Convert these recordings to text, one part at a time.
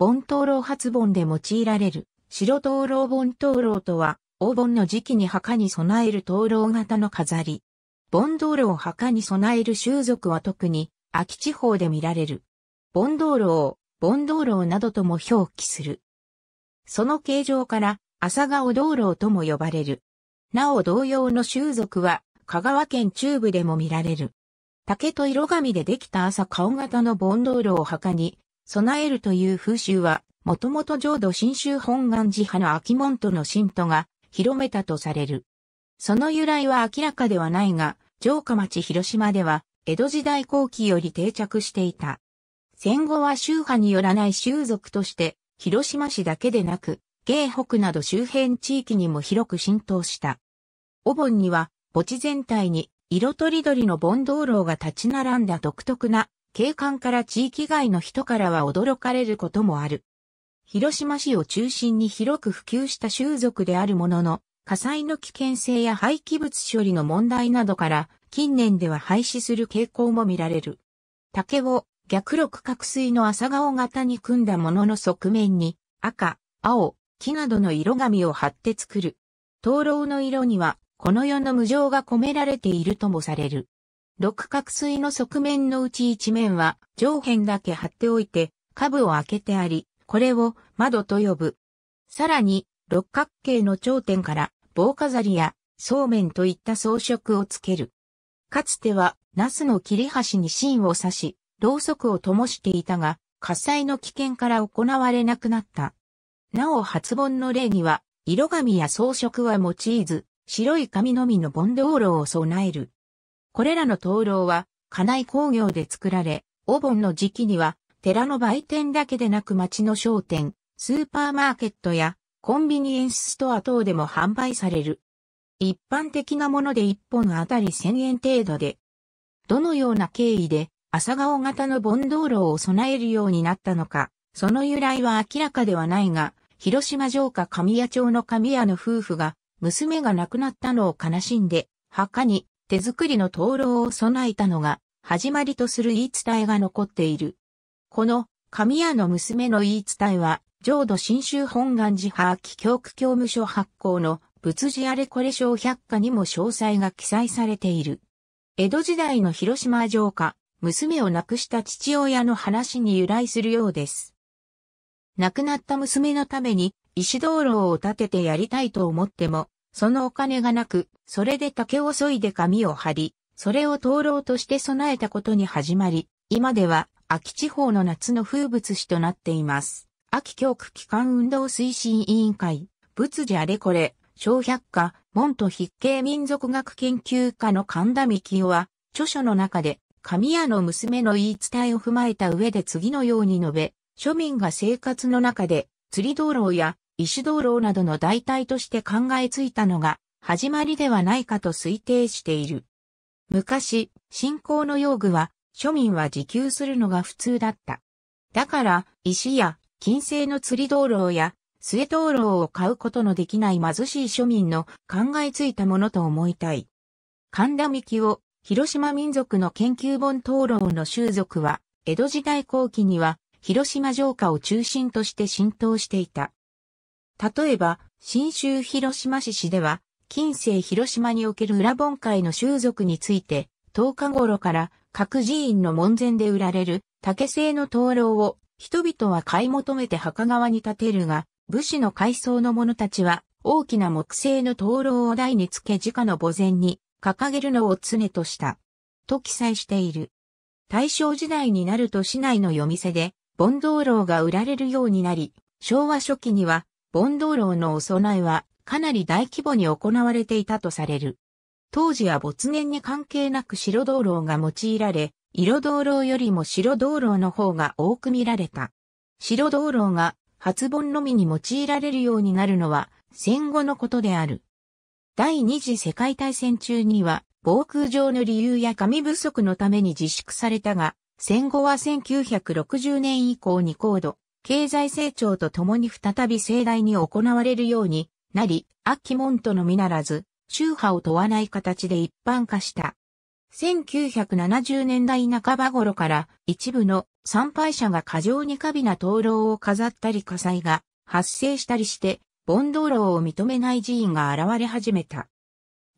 盆灯籠発盆で用いられる、白灯籠盆灯籠とは、黄盆の時期に墓に備える灯籠型の飾り。盆灯籠を墓に備える習俗は特に、秋地方で見られる。盆灯籠を、盆灯籠などとも表記する。その形状から、朝顔灯籠とも呼ばれる。なお同様の習俗は、香川県中部でも見られる。竹と色紙でできた朝顔型の盆灯籠を墓に備えるという風習は、もともと浄土真宗本願寺派の秋門との信徒が広めたとされる。その由来は明らかではないが、城下町広島では、江戸時代後期より定着していた。戦後は宗派によらない宗族として、広島市だけでなく、芸北など周辺地域にも広く浸透した。お盆には、墓地全体に色とりどりの盆灯籠が立ち並んだ独特な景観から地域外の人からは驚かれることもある。広島市を中心に広く普及した習俗であるものの、火災の危険性や廃棄物処理の問題などから、近年では廃止する傾向も見られる。竹を逆六角錐の朝顔型に組んだものの側面に赤、青、木などの色紙を貼って作る。灯籠の色にはこの世の無常が込められているともされる。六角錐の側面のうち一面は上辺だけ貼っておいて、下部を開けてあり、これを窓と呼ぶ。さらに、六角形の頂点から棒飾りやそうめんといった装飾をつける。かつては、ナスの切り端に芯を刺し、ろうそくを灯していたが、火災の危険から行われなくなった。なお発盆の例には、色紙や装飾は用いず、白い紙のみの盆ーロを備える。これらの灯籠は、家内工業で作られ、お盆の時期には、寺の売店だけでなく町の商店、スーパーマーケットやコンビニエンスストア等でも販売される。一般的なもので1本あたり1000円程度で、どのような経緯で朝顔型の盆道路を備えるようになったのか、その由来は明らかではないが、広島城下神谷町の神谷の夫婦が、娘が亡くなったのを悲しんで、墓に手作りの灯籠を備えたのが、始まりとする言い伝えが残っている。この、神谷の娘の言い伝えは、浄土真宗本願寺派秋教区教務所発行の仏事あれこれ小百科にも詳細が記載されている。江戸時代の広島城下、娘を亡くした父親の話に由来するようです。亡くなった娘のために石灯籠を建ててやりたいと思っても、そのお金がなく、それで竹を削いで紙を貼り、それを灯籠として備えたことに始まり、今では秋地方の夏の風物詩となっています。秋教区機関運動推進委員会、仏寺あれこれ、小百科、門と筆形民族学研究家の神田幹夫は、著書の中で、神谷の娘の言い伝えを踏まえた上で次のように述べ、庶民が生活の中で、釣り道路や石道路などの代替として考えついたのが、始まりではないかと推定している。昔、信仰の用具は、庶民は自給するのが普通だった。だから、石や金星の釣り道路や末道路を買うことのできない貧しい庶民の考えついたものと思いたい。神田幹を、広島民族の研究本討論の習俗は、江戸時代後期には、広島城下を中心として浸透していた。例えば、新州広島市市では、近世広島における裏本会の習俗について、10日頃から各寺院の門前で売られる竹製の灯籠を人々は買い求めて墓側に建てるが、武士の階層の者たちは大きな木製の灯籠を台につけ直の墓前に掲げるのを常とした。と記載している。大正時代になると市内の夜店で、盆灯籠が売られるようになり、昭和初期には、盆灯籠のお供えは、かなり大規模に行われていたとされる。当時は没年に関係なく白道路が用いられ、色道路よりも白道路の方が多く見られた。白道路が発盆のみに用いられるようになるのは戦後のことである。第二次世界大戦中には防空上の理由や紙不足のために自粛されたが、戦後は1960年以降に高度、経済成長とともに再び盛大に行われるようになり、秋門とのみならず、宗派を問わない形で一般化した。1970年代半ば頃から一部の参拝者が過剰に過敏な灯籠を飾ったり火災が発生したりして、盆灯籠を認めない寺院が現れ始めた。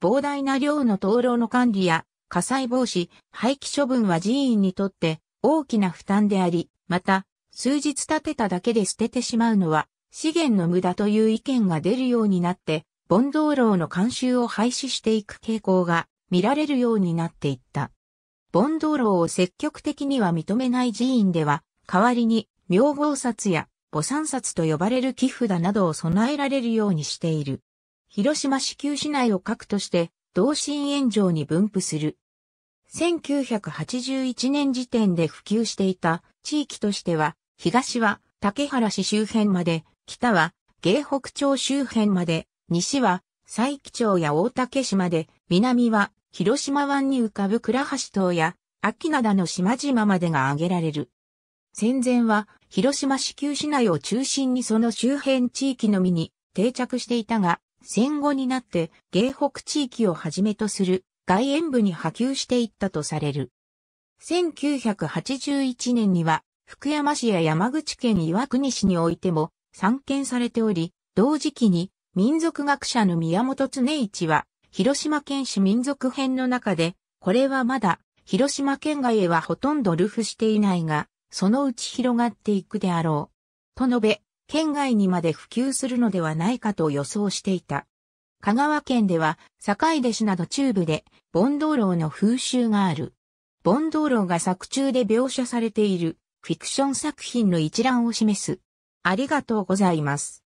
膨大な量の灯籠の管理や火災防止、廃棄処分は寺院にとって大きな負担であり、また、数日建てただけで捨ててしまうのは資源の無駄という意見が出るようになって、ボン道路の監修を廃止していく傾向が見られるようになっていった。ボン道路を積極的には認めない寺院では、代わりに、妙号札や菩薩札と呼ばれる寄付だなどを備えられるようにしている。広島市旧市内を核として、同心円状に分布する。1981年時点で普及していた地域としては、東は竹原市周辺まで北は芸北町周辺まで、西は佐伯町や大竹市まで、南は広島湾に浮かぶ倉橋島や秋灘の島々までが挙げられる。戦前は広島市旧市内を中心にその周辺地域のみに定着していたが、戦後になって芸北地域をはじめとする外縁部に波及していったとされる。1981年には福山市や山口県岩国市においても散見されており、同時期に民族学者の宮本常一は、広島県史民族編の中で、これはまだ広島県外へはほとんど流布していないが、そのうち広がっていくであろう。と述べ、県外にまで普及するのではないかと予想していた。香川県では、堺出市など中部で、盆道楼の風習がある。盆道楼が作中で描写されている、フィクション作品の一覧を示す。ありがとうございます。